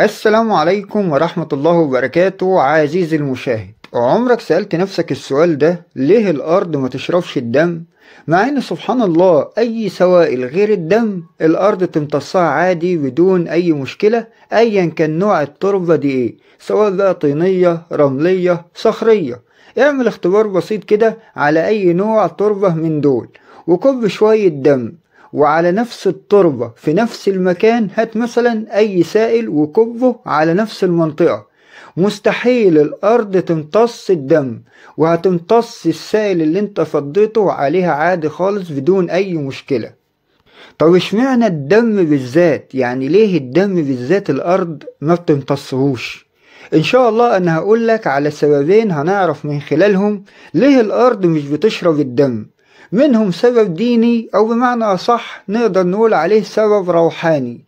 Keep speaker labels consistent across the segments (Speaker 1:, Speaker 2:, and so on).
Speaker 1: السلام عليكم ورحمة الله وبركاته عزيزي المشاهد عمرك سألت نفسك السؤال ده ليه الأرض ما تشربش الدم مع ان سبحان الله اي سوائل غير الدم الارض تمتصها عادي بدون اي مشكلة ايا كان نوع التربة دي ايه سواء بقى طينية رملية صخرية اعمل اختبار بسيط كده على اي نوع تربة من دول وكب شوية دم وعلى نفس التربة في نفس المكان هات مثلا أي سائل وكبه على نفس المنطقة مستحيل الأرض تمتص الدم وهتمتص السائل اللي انت فضيته عليها عادي خالص بدون أي مشكلة طب اشمعنى الدم بالذات يعني ليه الدم بالذات الأرض ما بتمتصهوش ان شاء الله انا هقولك على سببين هنعرف من خلالهم ليه الارض مش بتشرب الدم منهم سبب ديني أو بمعنى أصح نقدر نقول عليه سبب روحاني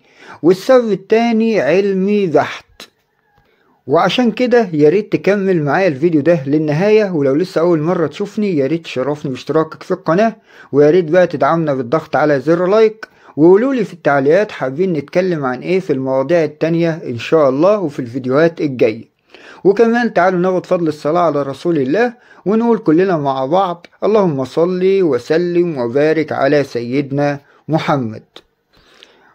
Speaker 1: والسبب التاني علمي بحت وعشان كده ياريت تكمل معايا الفيديو ده للنهاية ولو لسه أول مرة تشوفني ياريت تشرفني باشتراكك في القناة وياريت بقى تدعمنا بالضغط على زر لايك وقولولي في التعليقات حابين نتكلم عن ايه في المواضيع التانية ان شاء الله وفي الفيديوهات الجايه وكمان تعالوا ناخد فضل الصلاة على رسول الله ونقول كلنا مع بعض اللهم صل وسلم وبارك على سيدنا محمد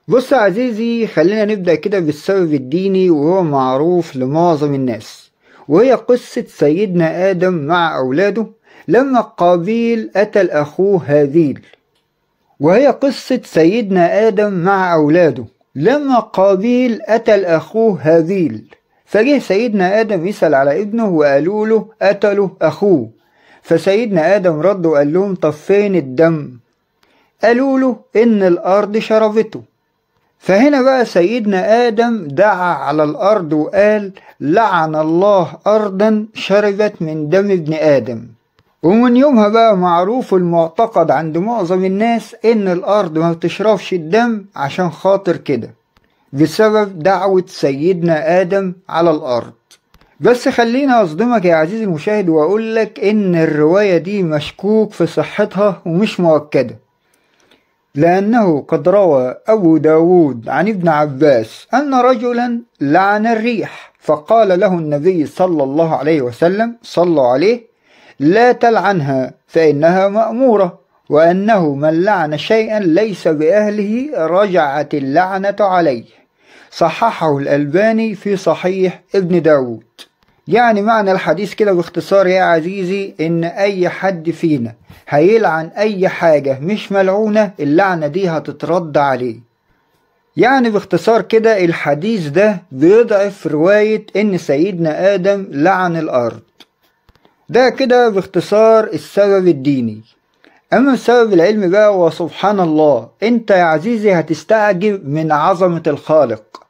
Speaker 1: بص عزيزي خلينا نبدأ كده بالسبب الديني وهو معروف لمعظم الناس وهي قصة سيدنا آدم مع أولاده لما قابيل قتل أخوه هابيل وهي قصة سيدنا آدم مع أولاده لما قابيل قتل أخوه هابيل فجه سيدنا آدم يسأل على ابنه وقالوا له قتله أخوه فسيدنا آدم رد وقال لهم طب فين الدم قالوا له إن الأرض شربته فهنا بقى سيدنا آدم دعا على الأرض وقال لعن الله أرضا شربت من دم ابن آدم ومن يومها بقى معروف المعتقد عند معظم الناس إن الأرض ما بتشربش الدم عشان خاطر كده بسبب دعوة سيدنا آدم على الأرض بس خلينا أصدمك يا عزيزي المشاهد وأقول لك إن الرواية دي مشكوك في صحتها ومش مؤكدة لأنه قد روى أبو داود عن ابن عباس أن رجلا لعن الريح فقال له النبي صلى الله عليه وسلم صلوا عليه لا تلعنها فإنها مأمورة وأنه من لعن شيئا ليس بأهله رجعت اللعنة عليه صححه الألباني في صحيح ابن داود يعني معنى الحديث كده باختصار يا عزيزي ان اي حد فينا هيلعن اي حاجة مش ملعونة اللعنة دي هتترد عليه يعني باختصار كده الحديث ده بيضعف رواية ان سيدنا ادم لعن الارض ده كده باختصار السبب الديني أما السبب العلمي بقى وسبحان الله أنت يا عزيزي هتستعجب من عظمة الخالق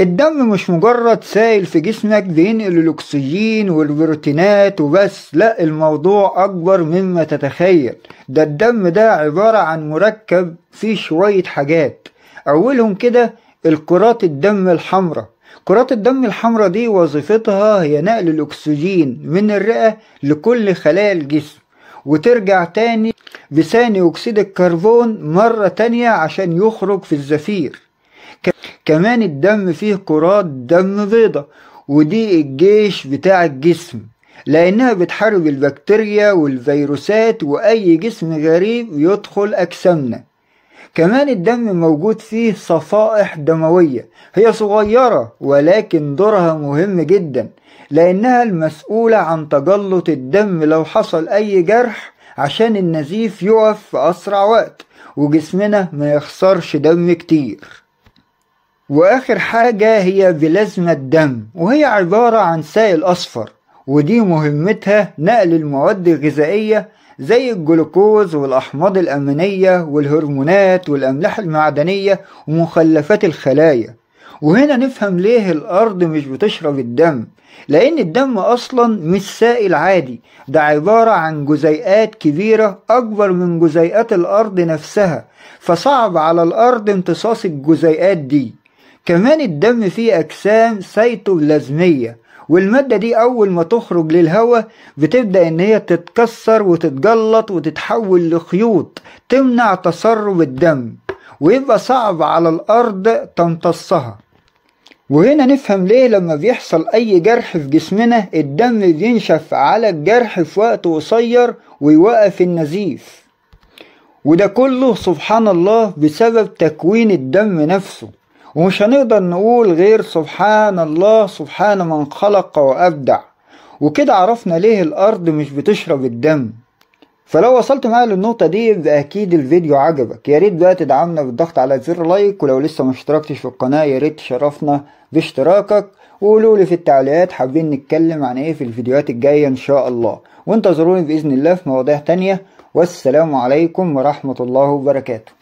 Speaker 1: الدم مش مجرد سائل في جسمك بينقل الأكسجين والبروتينات وبس لا الموضوع أكبر مما تتخيل ده الدم ده عبارة عن مركب فيه شوية حاجات أولهم كده الكرات الدم الحمراء كرات الدم الحمراء دي وظيفتها هي نقل الأكسجين من الرئة لكل خلايا الجسم وترجع تاني بثاني أكسيد الكربون مرة تانية عشان يخرج في الزفير كمان الدم فيه كرات دم بيضة ودي الجيش بتاع الجسم لأنها بتحارب البكتيريا والفيروسات وأي جسم غريب يدخل أجسامنا كمان الدم موجود فيه صفائح دموية هي صغيرة ولكن دورها مهم جدا لأنها المسؤولة عن تجلط الدم لو حصل أي جرح عشان النزيف يقف في أسرع وقت وجسمنا ما يخسرش دم كتير وآخر حاجة هي بلازما الدم وهي عبارة عن سائل أصفر ودي مهمتها نقل المواد الغذائية زي الجلوكوز والأحماض الأمينية والهرمونات والأملاح المعدنية ومخلفات الخلايا وهنا نفهم ليه الأرض مش بتشرب الدم لأن الدم أصلا مش سائل عادي ده عبارة عن جزيئات كبيرة أكبر من جزيئات الأرض نفسها فصعب على الأرض امتصاص الجزيئات دي كمان الدم فيه أجسام سيتوبلازمية والمادة دي أول ما تخرج للهواء بتبدأ إن هي تتكسر وتتجلط وتتحول لخيوط تمنع تسرب الدم ويبقى صعب على الأرض تمتصها وهنا نفهم ليه لما بيحصل أي جرح في جسمنا الدم بينشف على الجرح في وقت قصير ويوقف النزيف وده كله سبحان الله بسبب تكوين الدم نفسه ومش هنقدر نقول غير سبحان الله سبحان من خلق وأبدع وكده عرفنا ليه الأرض مش بتشرب الدم فلو وصلت معايا للنقطة دي يبقى أكيد الفيديو عجبك يا ريت بقى تدعمنا بالضغط على زر لايك ولو لسه ما اشتركتش في القناة يا ريت تشرفنا باشتراكك وقولوا لي في التعليقات حابين نتكلم عن ايه في الفيديوهات الجاية ان شاء الله وانتظروني بإذن الله في مواضيع تانية والسلام عليكم ورحمة الله وبركاته